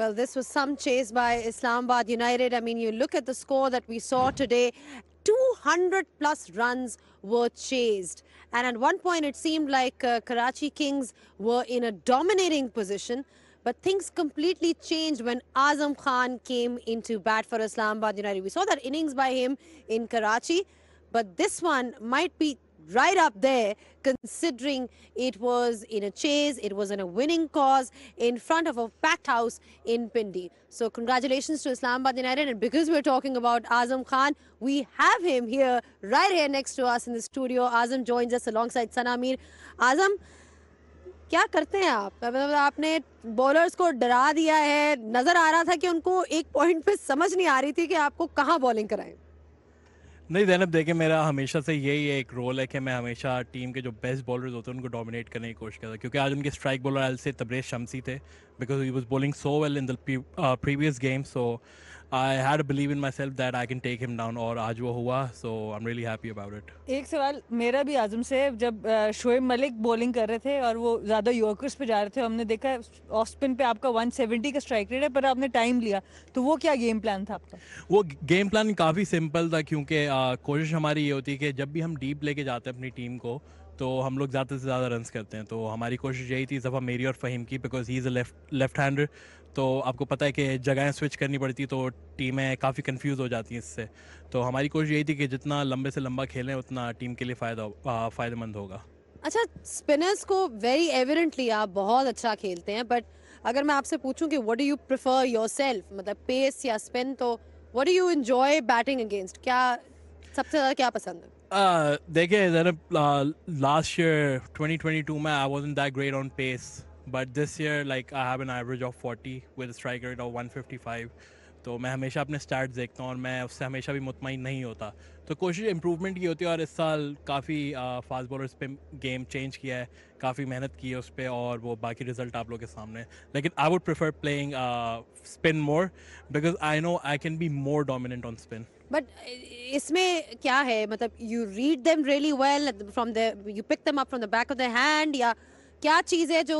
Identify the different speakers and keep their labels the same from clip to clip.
Speaker 1: Well, this was some chase by Islamabad United. I mean, you look at the score that we saw today 200 plus runs were chased. And at one point, it seemed like uh, Karachi Kings were in a dominating position. But things completely changed when Azam Khan came into bat for Islamabad United. We saw that innings by him in Karachi. But this one might be right up there, considering it was in a chase, it was in a winning cause in front of a packed house in Pindi. So, congratulations to Islamabad United. And because we're talking about Azam Khan, we have him here, right here next to us in the studio. Azam joins us alongside Sanamir. Azam, क्या करते हैं आप मतलब आपने bowlers को डरा दिया है नजर आ रहा था कि उनको एक पॉइंट पे समझ नहीं आ रही थी कि आपको कहाँ बॉलिंग कराएं
Speaker 2: नहीं जैनब देखे मेरा हमेशा से यही एक रोल है कि मैं हमेशा टीम के जो बेस्ट बॉलर्स होते हैं उनको डोमिनेट करने की कोशिश करता क्योंकि आज उनके स्ट्राइक बॉलर एल से तब्रेज शमसी थे because he was bowling so well in the previous game so I had believe in in myself that I can take him down और आज वो हुआ so I'm really happy about it.
Speaker 3: एक सवाल मेरा भी आजम से जब शोएब मलिक बॉलिंग कर रहे थे और वो ज़्यादा यॉर्कर्स पे जा रहे थे हमने देखा ऑफ स्पिन पे आपका 170 का स्ट्राइक रेट है पर आपने टाइम लिया तो वो क्या गेम प्लान था आपका
Speaker 2: वो गेम प्लान काफ़ी सिंपल था क्योंकि कोशिश हमारी ये होती है कि जब भी हम डीप लेके जाते हैं अपनी टीम को तो हम लोग ज़्यादा से ज़्यादा रन करते हैं तो हमारी कोशिश यही थी इस दफ़ा मेरी और फहीम की because he is a left left hander तो आपको पता है कि जगहें स्विच करनी पड़ती तो टीमें काफ़ी कंफ्यूज हो जाती हैं इससे तो हमारी कोशिश यही थी कि जितना लंबे से लंबा खेलें उतना टीम के लिए फ़ायदा फ़ायदेमंद होगा
Speaker 1: अच्छा स्पिनर्स को वेरी एविडेंटली आप बहुत अच्छा खेलते हैं बट अगर मैं आपसे पूछूं कि what do you prefer yourself मतलब पेस या स्पिन तो what do you enjoy batting against क्या सबसे ज़्यादा क्या पसंद है
Speaker 2: देखिए जरा लास्ट ईयर 2022 में I wasn't that great on pace but this year like I have an average of 40 with strike rate of 155 तो मैं हमेशा अपने स्टार्ट देखता हूँ और मैं उससे हमेशा भी मुतमिन नहीं होता तो कोशिश इम्प्रूवमेंट की होती है और इस साल काफ़ी फास्ट बॉलर्स पे गेम चेंज किया है काफ़ी मेहनत की है उस पर और वो बाकी रिजल्ट आप लोग के सामने लेकिन I would prefer playing spin more because I know I can be more dominant on spin
Speaker 1: but इसमें क्या है मतलब you read them really well from the you pick them up from the back of the hand या क्या चीज है जो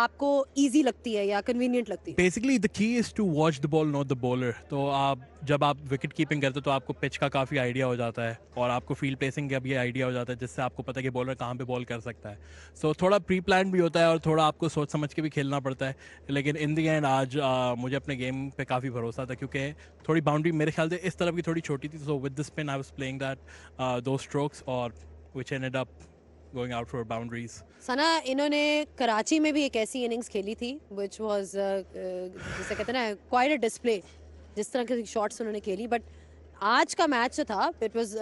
Speaker 1: आपको इजी लगती है या कन्वीनियंट
Speaker 2: लगती है basically the key is to watch the ball not the bowler तो आप जब आप विकेट कीपिंग करते हो तो आपको पिच का काफ़ी आइडिया हो जाता है और आपको फील्ड प्लेसिंग का भी आइडिया हो जाता है जिससे आपको पता है कि बॉलर कहाँ पे बॉल कर सकता है सो so, थोड़ा प्री प्लान भी होता है और थोड़ा आपको सोच समझ के भी खेलना पड़ता है लेकिन इन दी एंड आज आ, मुझे अपने गेम पे काफ़ी भरोसा था क्योंकि थोड़ी बाउंड्री मेरे ख्याल से इस तरफ की थोड़ी छोटी थी so with the spin I was playing that दो स्ट्रोक्स और which end up going out for boundaries.
Speaker 1: Sana, इन्होंने कराची में भी एक ऐसी इनिंग्स खेली थी which was uh, uh, जिसे कहते ना quite a display जिस तरह के शॉट्स उन्होंने खेली बट आज का मैच जो था it was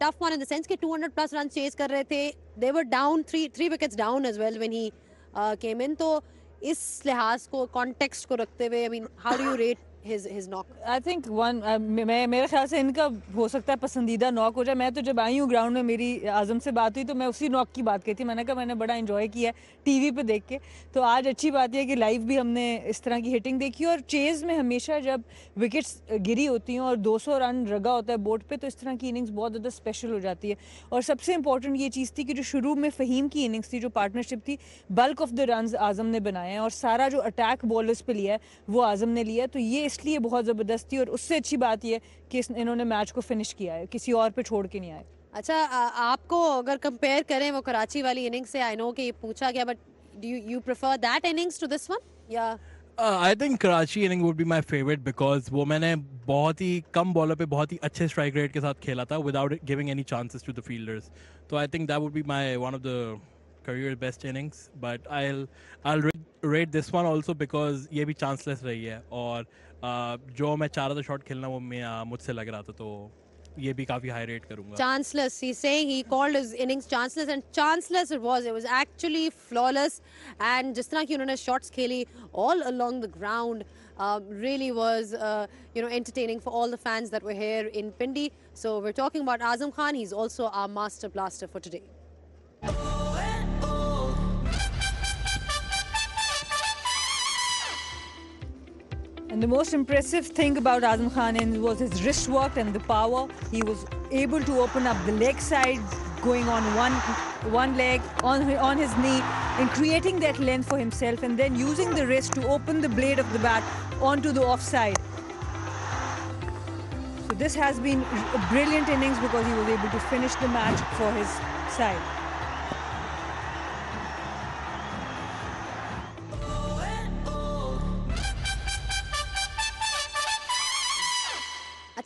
Speaker 1: tough one in the sense कि 200 प्लस रन चेज कर रहे थे they were down three three wickets down as well when he came in तो इस लिहाज को कॉन्टेक्स्ट को रखते हुए I mean how do you rate his his knock
Speaker 3: i think one uh, मैं मेरे ख्याल से इनका हो सकता है पसंदीदा नॉक हो जाए मैं तो जब आई हूँ ग्राउंड में मेरी आजम से बात हुई तो मैं उसी नॉक की बात की थी मैंने कहा मैंने बड़ा इन्जॉय किया टीवी पे देख के तो आज अच्छी बात यह कि लाइव भी हमने इस तरह की हिटिंग देखी और चेज़ में हमेशा जब विकेट्स गिरी होती हैं और 200 रन रगा होता है बोर्ड पर तो इस तरह की इनिंग्स बहुत ज़्यादा स्पेशल हो जाती है और सबसे इंपॉर्टेंट ये चीज़ थी कि जो शुरू में फ़हीम की इनिंग्स थी जो पार्टनरशिप थी bulk of the run Azam ने बनाए हैं और सारा जो अटैक बॉलर्स पर लिया है वो आजम ने लिया तो ये इसलिए बहुत ज़बरदस्त थी और उससे अच्छी बात यह कि इन्होंने मैच को फिनिश किया है किसी और पे छोड़ के नहीं आए
Speaker 1: अच्छा आ, आपको अगर कंपेयर करें वो कराची वाली इनिंग से आई नो कि ये पूछा गया but do you prefer that innings to this one या
Speaker 2: I uh, think Karachi innings would be my favourite because वो मैंने बहुत ही कम बॉलर पे बहुत ही अच्छे स्ट्राइक रेट के साथ खेला था without giving any chances to the fielders तो I think that would be my one of the career best innings but I i'll rate this one also because ये भी चांसलेस रही है और uh, जो मैं चाह रहा था शॉट खेलना वो मैं uh, मुझसे लग रहा था तो ये भी काफी हाई रेट करूंगा
Speaker 1: chanceless he saying he called his innings chanceless and chanceless it was it was actually flawless and जिस तरह की उन्होंने शॉट्स खेली all along the ground really was uh, you know entertaining for all the fans that were here in Pindi so we're talking about Azam Khan he's also our master blaster for today
Speaker 3: the most impressive thing about Azam Khan was his wrist work and the power. He was able to open up the leg side, going on one one leg on on his knee, and creating that length for himself, and then using the wrist to open the blade of the bat onto the offside. So this has been a brilliant innings because he was able to finish the match for his side.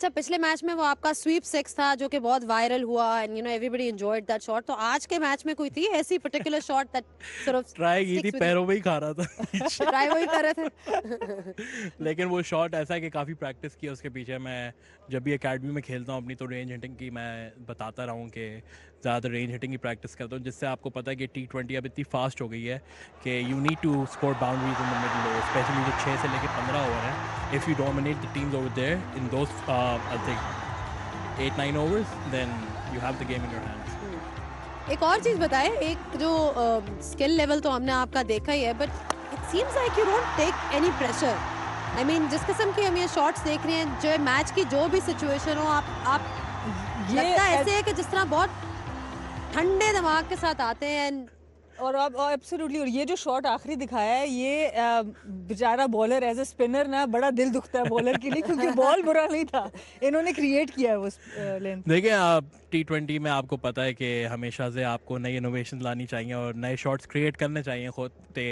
Speaker 1: अच्छा पिछले match में वो आपका SVEEP six था जो कि बहुत viral हुआ and you know everybody enjoyed that shot तो आज के मैच में कोई थी ऐसी particular shot that sort of try की थी पैरों
Speaker 2: में ही खा रहा था
Speaker 3: ट्राई वही कर
Speaker 1: रहे थे
Speaker 2: लेकिन वो शॉट ऐसा है कि काफी प्रैक्टिस किया उसके पीछे मैं जब भी एकेडमी में खेलता हूं अपनी तो रेंज हिटिंग की मैं बताता रहा हूं कि ज़्यादा रेंज हिटिंग की प्रैक्टिस करता हूँ जिससे आपको पता है कि टी ट्वेंटी अब इतनी फास्ट हो गई है कि you need to score boundaries in the middle specially जो छः से लेकर पंद्रह ओवर है if you dominate the teams over there in those, uh, I think, eight nine overs, then you have the game in your hands.
Speaker 1: एक और चीज बताएं एक जो स्किल लेवल तो हमने आपका देखा ही है but it seems like you don't take any pressure I mean जिस किस्म के हम ये शॉट्स देख रहे हैं जो मैच की जो भी सिचुएशन हो आप आप लगता
Speaker 3: ऐसे है कि जिस तरह बहुत ठंडे दिमाग के साथ आते हैं एंड और अब एब्सोल्युटली और ये जो शॉट आखिरी दिखाया है ये बेचारा बॉलर एज ए स्पिनर ना बड़ा दिल दुखता है बॉलर के लिए क्योंकि बॉल बुरा नहीं था इन्होंने क्रिएट किया है वो लेंथ
Speaker 2: देखिए आप टी ट्वेंटी में आपको पता है कि हमेशा से आपको नई इनोवेशन लानी चाहिए और नए शॉट्स क्रिएट करने चाहिए खुद के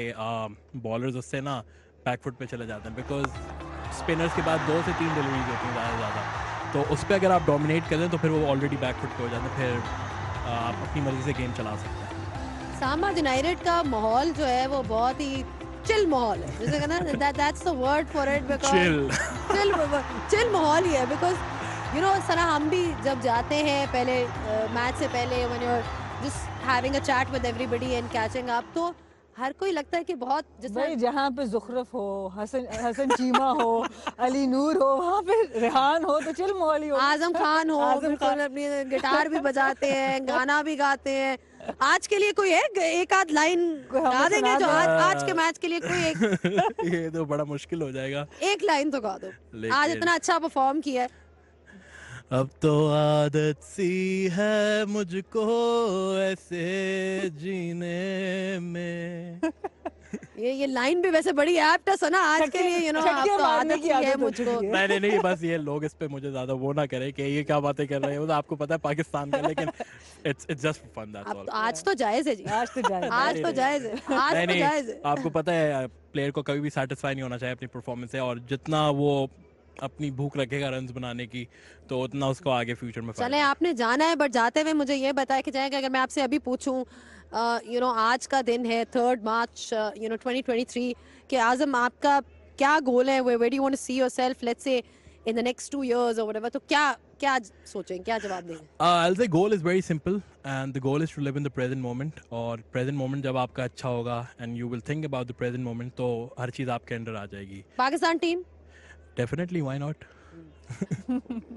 Speaker 2: बॉलर्स उससे ना बैकफुट पे चले जाते हैं बिकॉज स्पिनर्स के बाद दो से तीन डिलीवरीज होती हैं ज़्यादा ज़्यादा तो उस पर अगर आप डोमिनेट करें तो फिर वो ऑलरेडी बैकफुट पे हो जाते हैं फिर आप अपनी मर्ज़ी से गेम चला सकते हैं
Speaker 1: सामा यूनाइटेड का माहौल जो है वो बहुत ही चिल माहौल है जैसे कहना that that's the word for it because chill chill chill माहौल ही है बिकॉज यू नो सना हम भी जब जाते हैं पहले मैच uh, से पहले when you are just having a chat with
Speaker 3: everybody and catching up तो हर कोई लगता है कि बहुत भाई जहाँ पे जुखरफ हो हसन हसन चीमा हो अली नूर हो वहाँ पे रेहान हो तो चिल मोहली हो आजम खान
Speaker 1: हो आजम खान अपनी गिटार भी बजाते हैं गाना भी गाते हैं आज के लिए कोई एक एक आध लाइन गा देंगे जो आज आज के मैच के लिए कोई
Speaker 2: एक ये तो बड़ा मुश्किल हो जाएगा
Speaker 1: एक लाइन तो गा दो आज इतना अच्छा परफॉर्म किया है
Speaker 2: अब तो आदत सी है मुझको ऐसे जीने में
Speaker 1: ये ये लाइन भी वैसे बड़ी एप्ट है सुना आज के लिए यू नो आप तो आदत है मुझको मैंने
Speaker 2: नहीं बस ये लोग इस पे मुझे ज्यादा वो ना करें कि ये क्या बातें कर रहे हैं तो आपको पता है पाकिस्तान का लेकिन it's it's just fun that's all
Speaker 1: आज तो जायज है जी
Speaker 3: आज तो जायज आज तो जायज है आज तो जायज तो है आपको
Speaker 2: पता है प्लेयर को कभी भी सेटिस्फाई नहीं होना चाहिए अपनी परफॉर्मेंस से और जितना वो अपनी भूख रखेगा रन बनाने की तो उतना उसको आगे फ्यूचर में चले
Speaker 1: आपने जाना है बट जाते हुए मुझे ये बताया कि जाएगा अगर मैं आपसे अभी पूछू यू नो आज का दिन है third March you know three के आजम आपका क्या गोल है way where you want to see yourself let's say in the next two years और व्हाटएवर तो क्या क्या सोचें क्या जवाब देंगे
Speaker 2: I say goal is very simple and the goal is to live in the present moment और present moment जब आपका अच्छा होगा and you will think about the present moment तो हर चीज आपके अंडर आ जाएगी
Speaker 1: Pakistan team
Speaker 2: definitely why not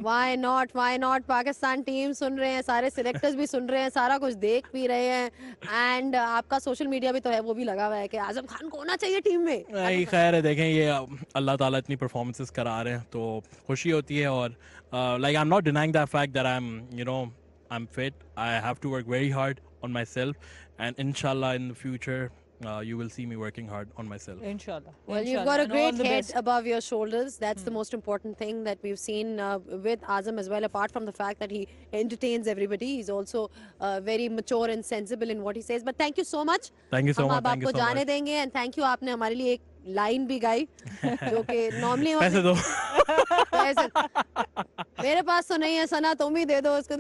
Speaker 1: why not why not Pakistan team सुन रहे हैं सारे सिलेक्टर्स भी सुन रहे हैं सारा कुछ देख भी रहे हैं एंड uh, आपका सोशल मीडिया भी तो है वो भी लगा हुआ है कि आजम खान को होना चाहिए टीम में नहीं
Speaker 2: खैर है देखें ये um, अल्लाह ताला इतनी परफॉर्मेंसेस करा रहे हैं तो खुशी होती है और like I am not denying that fact that I am you know I am fit I have to work very hard on myself and in future uh, you will see me working hard on myself.
Speaker 3: Inshallah. Well, Inshallah. you've got a great head best.
Speaker 1: above your shoulders. That's hmm. the most important thing that we've seen uh, with Azam as well. Apart from the fact that he entertains everybody, he's also uh, very mature and sensible in what he says. But thank you so much. Thank you so much. हम आप आपको जाने and thank you आपने हमारे line भी गाई जो कि नॉर्मली पैसे दो पैसे मेरे पास तो नहीं है सना
Speaker 3: तुम ही दे दो उसको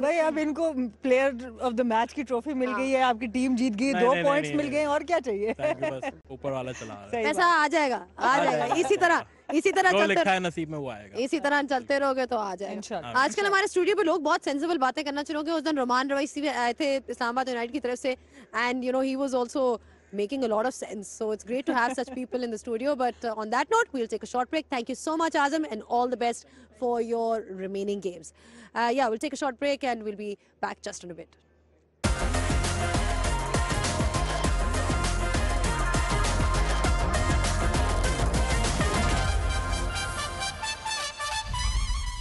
Speaker 3: भाई तो अब इनको प्लेयर ऑफ द मैच की ट्रॉफी मिल हाँ। गई है आपकी
Speaker 2: टीम जीत गई दो पॉइंट्स मिल गए
Speaker 3: और क्या चाहिए ऊपर वाला चला पैसा आ जाएगा
Speaker 2: आ जाएगा इसी तरह
Speaker 1: इसी तरह चलते लिखा है
Speaker 2: नसीब में वो आएगा
Speaker 1: इसी तरह चलते रहोगे तो आ जाएगा आजकल हमारे स्टूडियो पे लोग बहुत सेंसिबल बातें करना चाहोगे उस दिन रोमान रवैसी भी आए थे इस्लामाबाद यूनाइटेड की तरफ से and you know he was also making a lot of sense. So it's great to have such people in the studio. But uh, on that note, we'll take a short break. Thank you so much, Azam, and all the best for your remaining games. Uh, yeah, we'll take a short break and we'll be back just in a bit.